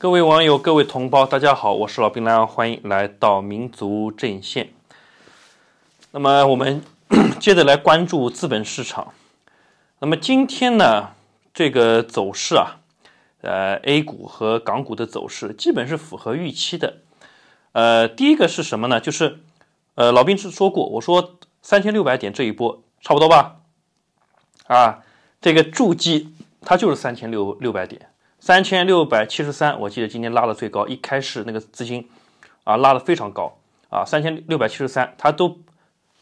各位网友，各位同胞，大家好，我是老兵蓝，欢迎来到民族阵线。那么我们 接着来关注资本市场。那么今天呢，这个走势啊，呃，A 股和港股的走势基本是符合预期的。呃，第一个是什么呢？就是呃，老兵是说过，我说三千六百点这一波差不多吧。啊，这个筑基它就是三千六六百点。三千六百七十三，我记得今天拉的最高，一开始那个资金，啊，拉的非常高啊，三千六百七十三，它都，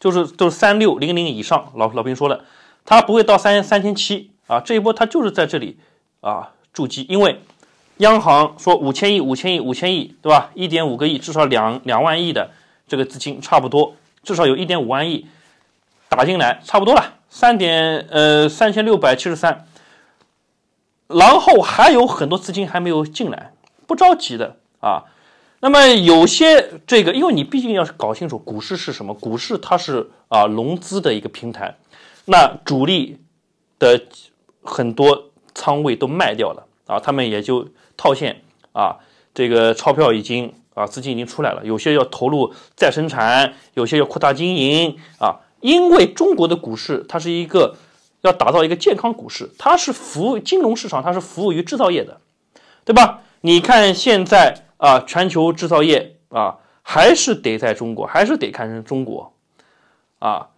就是都是三六零零以上。老老兵说的，它不会到三三千七啊，这一波它就是在这里啊筑基，因为央行说五千亿、五千亿、五千亿，对吧？一点五个亿，至少两两万亿的这个资金差不多，至少有一点五万亿打进来，差不多了。三点呃三千六百七十三。然后还有很多资金还没有进来，不着急的啊。那么有些这个，因为你毕竟要是搞清楚股市是什么，股市它是啊融资的一个平台。那主力的很多仓位都卖掉了啊，他们也就套现啊。这个钞票已经啊资金已经出来了，有些要投入再生产，有些要扩大经营啊。因为中国的股市它是一个。要打造一个健康股市，它是服务金融市场，它是服务于制造业的，对吧？你看现在啊，全球制造业啊，还是得在中国，还是得看中国，啊，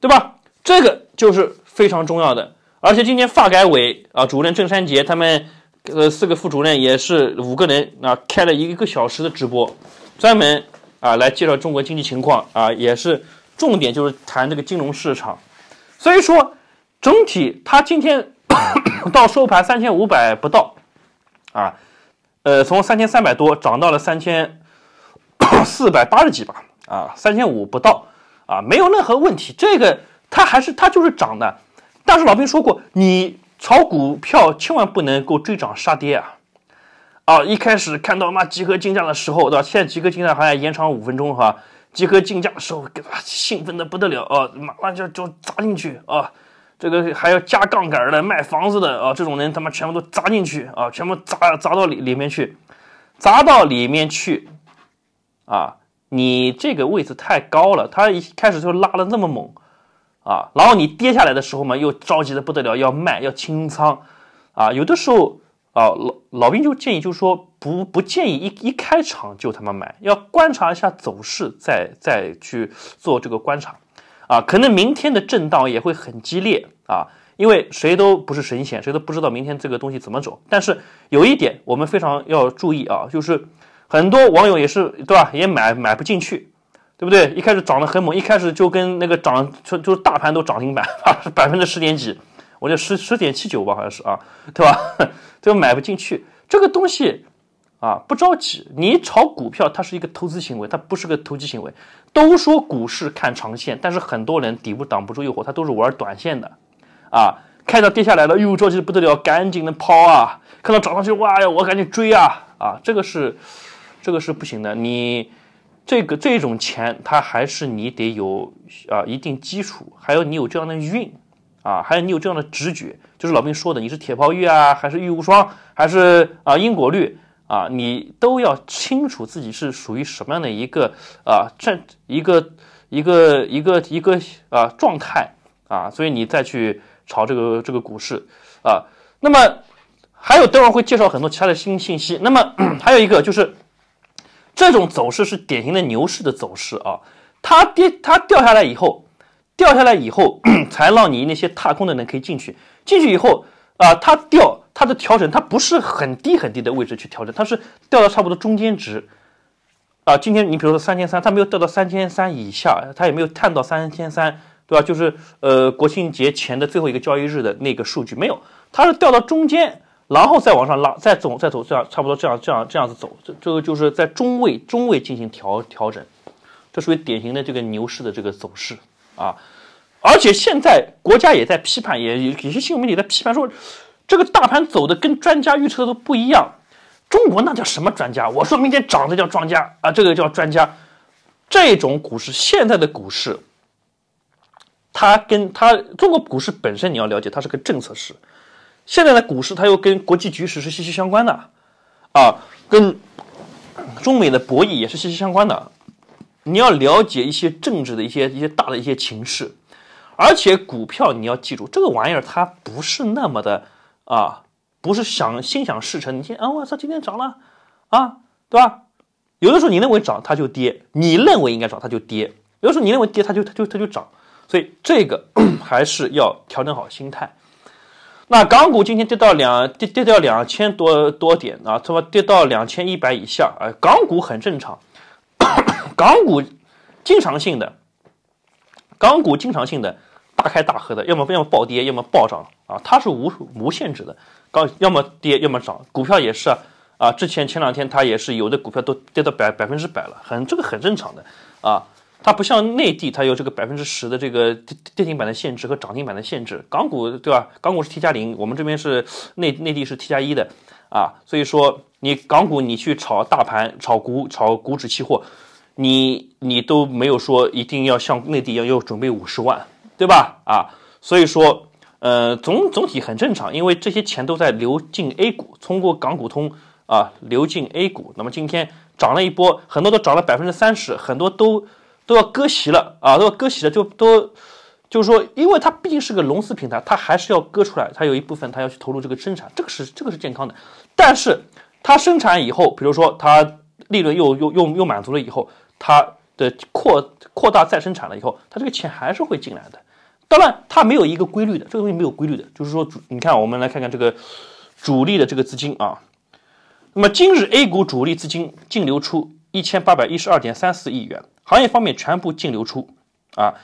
对吧？这个就是非常重要的。而且今天发改委啊，主任郑山杰他们呃四个副主任也是五个人啊，开了一个小时的直播，专门啊来介绍中国经济情况啊，也是重点就是谈这个金融市场，所以说。整体它今天 到收盘三千五百不到，啊，呃，从三千三百多涨到了三千四百八十几吧，啊，三千五不到，啊，没有任何问题。这个它还是它就是涨的，但是老兵说过，你炒股票千万不能够追涨杀跌啊，啊，一开始看到嘛集合竞价的时候，对吧？现在集合竞价还要延长五分钟哈，集合竞价的时候给他兴奋的不得了啊，马上就就砸进去啊。这个还要加杠杆的卖房子的啊，这种人他妈全部都砸进去啊，全部砸砸到里里面去，砸到里面去，啊，你这个位置太高了，他一开始就拉了那么猛，啊，然后你跌下来的时候嘛，又着急的不得了，要卖要清仓，啊，有的时候啊老老兵就建议就是说不不建议一一开场就他妈买，要观察一下走势再再去做这个观察。啊，可能明天的震荡也会很激烈啊，因为谁都不是神仙，谁都不知道明天这个东西怎么走。但是有一点，我们非常要注意啊，就是很多网友也是对吧，也买买不进去，对不对？一开始涨得很猛，一开始就跟那个涨就就是大盘都涨停板，是 百分之十点几，我记得十十点七九吧，好像是啊，对吧？就买不进去，这个东西啊，不着急。你炒股票，它是一个投资行为，它不是个投机行为。都说股市看长线，但是很多人底部挡不住诱惑，他都是玩短线的，啊，看到跌下来了，哟，着急的不得了，赶紧的抛啊；看到涨上去，哇呀，我赶紧追啊！啊，这个是，这个是不行的。你这个这种钱，它还是你得有啊一定基础，还有你有这样的运，啊，还有你有这样的直觉，就是老兵说的，你是铁炮玉啊，还是玉无双，还是啊因果律。啊，你都要清楚自己是属于什么样的一个啊，站一个一个一个一个啊状态啊，所以你再去炒这个这个股市啊。那么还有待会儿会介绍很多其他的新信息。那么 还有一个就是，这种走势是典型的牛市的走势啊。它跌，它掉下来以后，掉下来以后 才让你那些踏空的人可以进去。进去以后啊，它掉。它的调整，它不是很低很低的位置去调整，它是掉到差不多中间值，啊，今天你比如说三千三，它没有掉到三千三以下，它也没有探到三千三，对吧？就是呃国庆节前的最后一个交易日的那个数据没有，它是掉到中间，然后再往上拉，再走再走这样差不多这样这样这样子走，这这个就是在中位中位进行调调整，这属于典型的这个牛市的这个走势啊，而且现在国家也在批判，也有些新闻媒体在批判说。这个大盘走的跟专家预测都不一样，中国那叫什么专家？我说明天涨的叫庄家啊，这个叫专家。这种股市，现在的股市，它跟它中国股市本身你要了解，它是个政策市。现在的股市，它又跟国际局势是息息相关的，啊，跟中美的博弈也是息息相关的。你要了解一些政治的一些一些大的一些情势，而且股票你要记住，这个玩意儿它不是那么的。啊，不是想心想事成，你听啊，我操，今天涨了啊，对吧？有的时候你认为涨它就跌，你认为应该涨它就跌，有的时候你认为跌它就它就它就涨，所以这个 还是要调整好心态。那港股今天跌到两跌跌到两千多多点啊，他妈跌到两千一百以下啊，港股很正常，港股经常性的，港股经常性的大开大合的，要么要么暴跌，要么暴涨。啊，它是无无限制的，刚要么跌要么涨，股票也是啊啊！之前前两天它也是有的股票都跌到百百分之百了，很这个很正常的啊。它不像内地，它有这个百分之十的这个跌跌停板的限制和涨停板的限制。港股对吧？港股是 T 加零，我们这边是内内地是 T 加一的啊。所以说你港股你去炒大盘、炒股、炒股指期货，你你都没有说一定要像内地一样要准备五十万，对吧？啊，所以说。呃，总总体很正常，因为这些钱都在流进 A 股，通过港股通啊流进 A 股。那么今天涨了一波，很多都涨了百分之三十，很多都都要割席了啊，都要割席了就都就是说，因为它毕竟是个融资平台，它还是要割出来，它有一部分它要去投入这个生产，这个是这个是健康的。但是它生产以后，比如说它利润又又又又满足了以后，它的扩扩大再生产了以后，它这个钱还是会进来的。当然，它没有一个规律的，这个东西没有规律的。就是说，主你看，我们来看看这个主力的这个资金啊。那么，今日 A 股主力资金净流出一千八百一十二点三四亿元，行业方面全部净流出啊。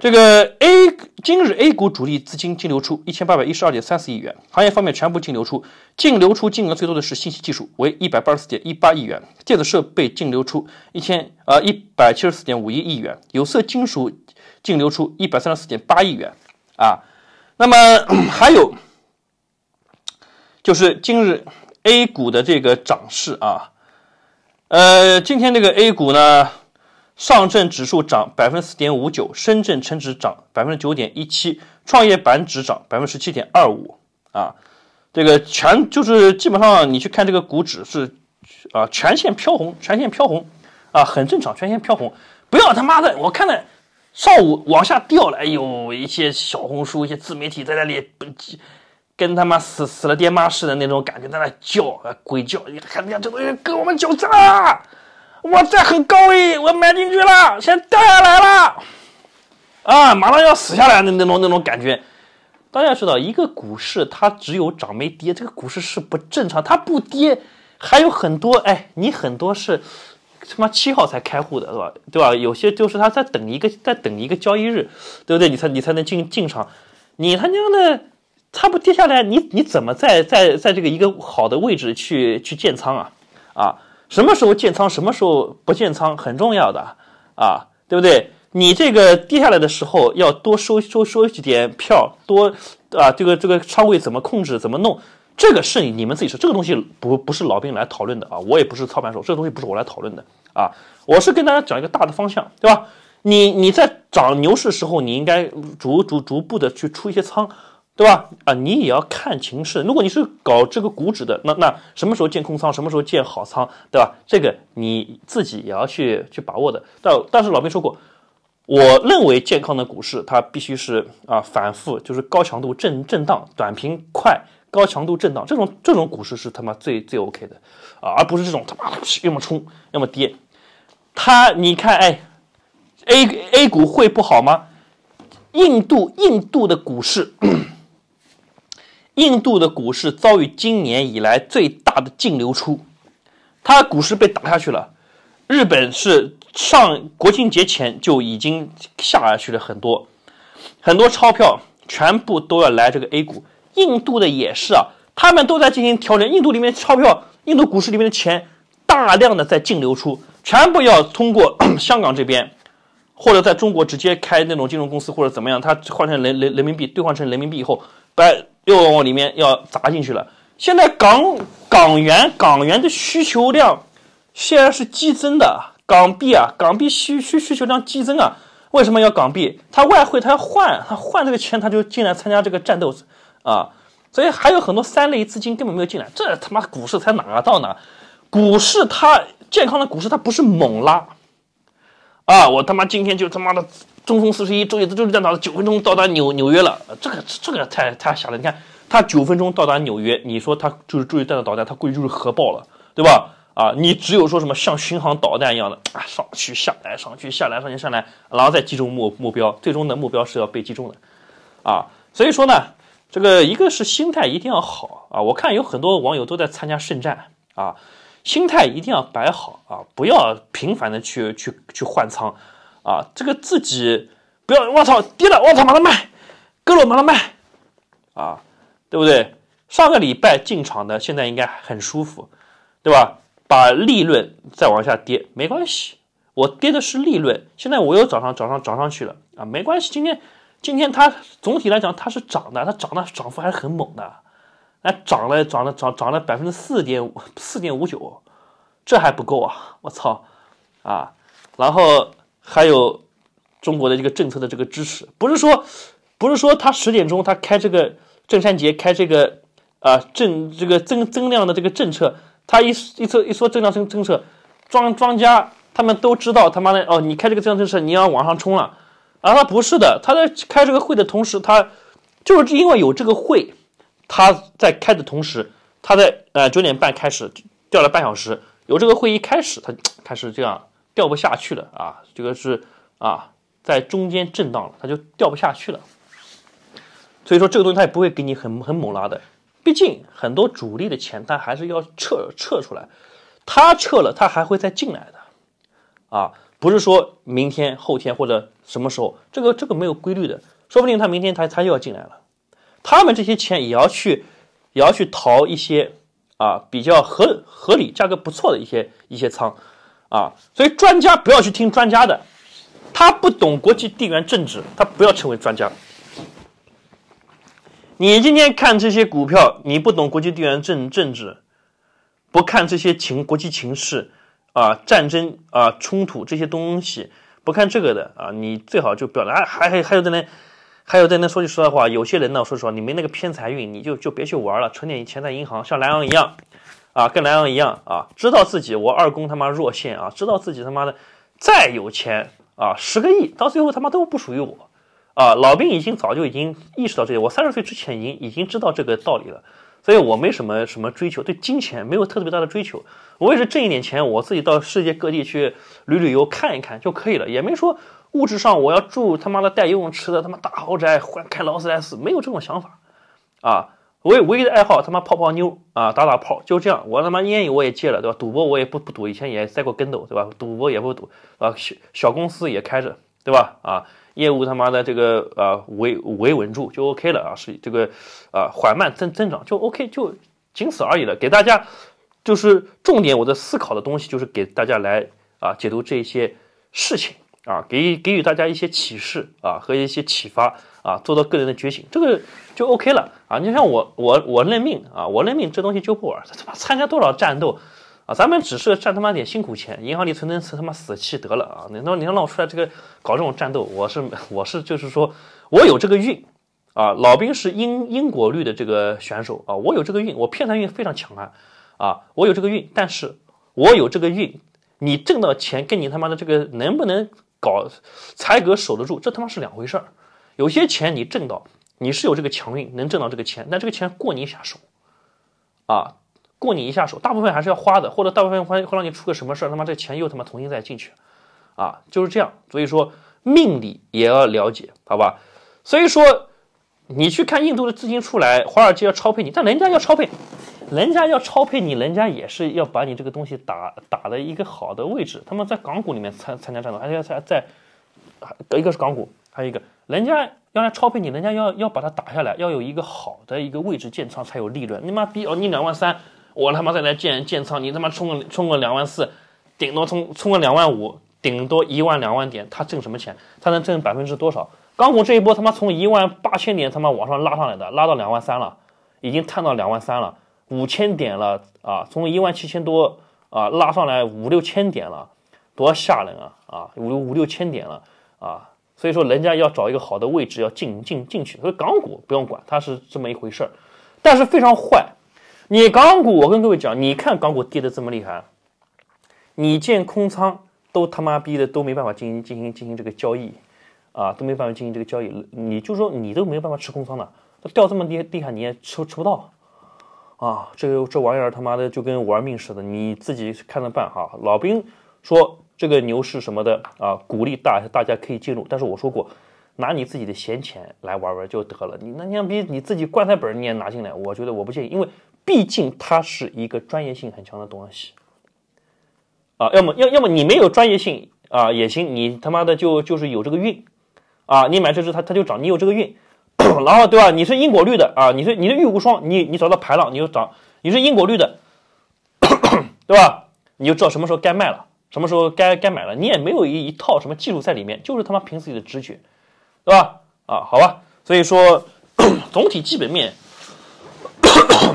这个 A 今日 A 股主力资金净流出一千八百一十二点三四亿元，行业方面全部净流出，净流出金额最多的是信息技术，为一百八十四点一八亿元；电子设备净流出一千呃一百七十四点五一亿元；有色金属。净流出一百三十四点八亿元，啊，那么 还有就是今日 A 股的这个涨势啊，呃，今天这个 A 股呢，上证指数涨百分之四点五九，深圳成指涨百分之九点一七，创业板指涨百分之十七点二五啊，这个全就是基本上你去看这个股指是啊，全线飘红，全线飘红啊，很正常，全线飘红，不要他妈的，我看了。上午往下掉了，哎呦，一些小红书、一些自媒体在那里，跟他妈死死了爹妈似的那种感觉，在那叫啊，鬼叫，你看，你看这东西割我们韭菜啊！哇，在很高诶，我买进去了，现在掉下来了，啊，马上要死下来的那种那种感觉。大家知道，一个股市它只有涨没跌，这个股市是不正常，它不跌，还有很多哎，你很多是。他妈七号才开户的是吧？对吧？有些就是他在等一个在等一个交易日，对不对？你才你才能进进场。你他娘的，他不跌下来，你你怎么在在在这个一个好的位置去去建仓啊？啊，什么时候建仓，什么时候不建仓，很重要的啊，对不对？你这个跌下来的时候要多收收收几点票，多啊，这个这个仓位怎么控制，怎么弄？这个是你你们自己说，这个东西不不是老兵来讨论的啊，我也不是操盘手，这个东西不是我来讨论的。啊，我是跟大家讲一个大的方向，对吧？你你在涨牛市时候，你应该逐逐逐步的去出一些仓，对吧？啊，你也要看情势。如果你是搞这个股指的，那那什么时候建空仓，什么时候建好仓，对吧？这个你自己也要去去把握的。但但是老兵说过，我认为健康的股市它必须是啊反复，就是高强度震震荡，短平快。高强度震荡，这种这种股市是他妈最最 OK 的啊，而不是这种他妈的要么冲要么跌。他你看哎，A A 股会不好吗？印度印度的股市，印度的股市遭遇今年以来最大的净流出，它股市被打下去了。日本是上国庆节前就已经下下去了很多，很多钞票全部都要来这个 A 股。印度的也是啊，他们都在进行调整。印度里面钞票，印度股市里面的钱，大量的在净流出，全部要通过 香港这边，或者在中国直接开那种金融公司，或者怎么样，它换成人人人民币，兑换成人民币以后，把又往里面要砸进去了。现在港港元港元的需求量现在是激增的，港币啊，港币需需需求量激增啊！为什么要港币？他外汇他要换，他换这个钱他就进来参加这个战斗。啊，所以还有很多三类资金根本没有进来，这他妈股市才哪到哪？股市它健康的股市它不是猛拉，啊，我他妈今天就他妈的中风四十一，周一洲际导弹九分钟到达纽纽约了，这个这个太太吓人。你看他九分钟到达纽约，你说他就是周一弹道导弹，他估计就是核爆了，对吧？啊，你只有说什么像巡航导弹一样的啊，上去下来，上去下来，上去下来，然后再击中目目标，最终的目标是要被击中的，啊，所以说呢。这个一个是心态一定要好啊！我看有很多网友都在参加圣战啊，心态一定要摆好啊，不要频繁的去去去换仓啊，这个自己不要，我操，跌了，我操，马上卖，割了马上卖啊，对不对？上个礼拜进场的，现在应该很舒服，对吧？把利润再往下跌没关系，我跌的是利润，现在我又涨上涨上涨上去了啊，没关系，今天。今天它总体来讲它是涨的，它涨的涨幅还是很猛的，哎，涨了涨了涨涨了百分之四点五四点五九，这还不够啊！我操，啊，然后还有中国的这个政策的这个支持，不是说不是说他十点钟他开这个正山节开这个啊政这个增增量的这个政策，他一一说一说增量增政策，庄庄家他们都知道他妈的哦，你开这个增量政策你要往上冲了。啊，他不是的，他在开这个会的同时，他就是因为有这个会，他在开的同时，他在呃九点半开始掉了半小时，有这个会议开始，他开始这样掉不下去了啊，这个是啊在中间震荡了，他就掉不下去了。所以说这个东西也不会给你很很猛拉的，毕竟很多主力的钱他还是要撤撤出来，他撤了他还会再进来的，啊。不是说明天、后天或者什么时候，这个这个没有规律的，说不定他明天他他又要进来了。他们这些钱也要去，也要去淘一些啊比较合合理、价格不错的一些一些仓啊。所以专家不要去听专家的，他不懂国际地缘政治，他不要成为专家。你今天看这些股票，你不懂国际地缘政政治，不看这些情国际情势。啊，战争啊，冲突这些东西，不看这个的啊，你最好就表达还还还有的呢，还有在那说句实在话，有些人呢，说实话，你没那个偏财运，你就就别去玩了，存点钱在银行，像蓝洋一样，啊，跟蓝洋一样啊，知道自己我二公他妈弱线啊，知道自己他妈的再有钱啊，十个亿到最后他妈都不属于我，啊，老兵已经早就已经意识到这些，我三十岁之前已经已经知道这个道理了。所以我没什么什么追求，对金钱没有特别大的追求。我也是挣一点钱，我自己到世界各地去旅旅游看一看就可以了，也没说物质上我要住他妈的带游泳池的他妈大豪宅，换开劳斯莱斯，没有这种想法。啊，我唯一的爱好他妈泡泡妞啊，打打炮就这样。我他妈烟瘾我也戒了，对吧？赌博我也不不赌，以前也栽过跟斗，对吧？赌博也不赌，啊，小小公司也开着。对吧？啊，业务他妈的这个啊维维稳住就 OK 了啊，是这个啊缓慢增增长就 OK，就仅此而已了。给大家就是重点，我在思考的东西就是给大家来啊解读这些事情啊，给给予大家一些启示啊和一些启发啊，做到个人的觉醒，这个就 OK 了啊。你像我我我认命啊，我认命，这东西就不玩，他妈参加多少战斗。啊，咱们只是赚他妈点辛苦钱，银行里存存钱他妈死气得了啊！你让，你让我出来这个搞这种战斗，我是我是就是说我有这个运啊，老兵是因因果律的这个选手啊，我有这个运，我偏财运非常强啊啊，我有这个运，但是我有这个运，你挣到钱跟你他妈的这个能不能搞财格守得住，这他妈是两回事儿。有些钱你挣到，你是有这个强运能挣到这个钱，但这个钱过你下手啊。过你一下手，大部分还是要花的，或者大部分会会让你出个什么事儿，他妈这钱又他妈重新再进去，啊，就是这样。所以说命理也要了解，好吧？所以说你去看印度的资金出来，华尔街要超配你，但人家要超配，人家要超配你，人家也是要把你这个东西打打的一个好的位置。他们在港股里面参参加战斗，还要在在一个是港股，还有一个人家要来超配你，人家要要把它打下来，要有一个好的一个位置建仓才有利润。你妈逼哦，你两万三。我他妈再来建建仓，你他妈冲个冲个两万四，顶多冲冲个两万五，顶多一万两万点，他挣什么钱？他能挣百分之多少？港股这一波他妈从一万八千点他妈往上拉上来的，拉到两万三了，已经探到两万三了，五千点了啊！从一万七千多啊拉上来五六千点了，多吓人啊啊！五五六千点了啊！所以说人家要找一个好的位置要进进进去，所以港股不用管，它是这么一回事儿，但是非常坏。你港股，我跟各位讲，你看港股跌的这么厉害，你建空仓都他妈逼的都没办法进行进行进行这个交易，啊，都没办法进行这个交易，你就说你都没有办法吃空仓的，掉这么厉厉害你也吃吃不到，啊，这个这玩意儿他妈的就跟玩命似的，你自己看着办哈。老兵说这个牛市什么的啊，鼓励大大家可以进入，但是我说过。拿你自己的闲钱来玩玩就得了，你那你像比你自己棺材本你也拿进来，我觉得我不介意，因为毕竟它是一个专业性很强的东西啊。要么要要么你没有专业性啊也行，你他妈的就就是有这个运啊，你买这只它它就涨，你有这个运，然后对吧？你是因果律的啊，你是你是玉无双，你你找到牌了你就涨，你是因果律的 对吧？你就知道什么时候该卖了，什么时候该该买了，你也没有一一套什么技术在里面，就是他妈凭自己的直觉。对吧？啊，好吧，所以说总体基本面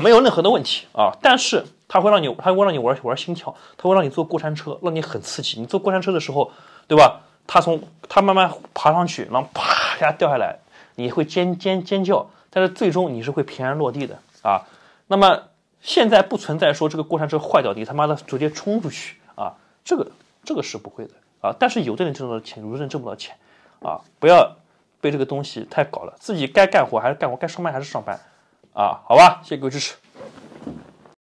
没有任何的问题啊，但是它会让你，它会让你玩玩心跳，它会让你坐过山车，让你很刺激。你坐过山车的时候，对吧？它从它慢慢爬上去，然后啪一下掉下来，你会尖尖尖叫，但是最终你是会平安落地的啊。那么现在不存在说这个过山车坏掉地，他妈的直接冲出去啊，这个这个是不会的啊。但是有的人挣到钱，有的人挣不到钱啊，不要。被这个东西太搞了，自己该干活还是干活，该上班还是上班，啊，好吧，谢谢各位支持。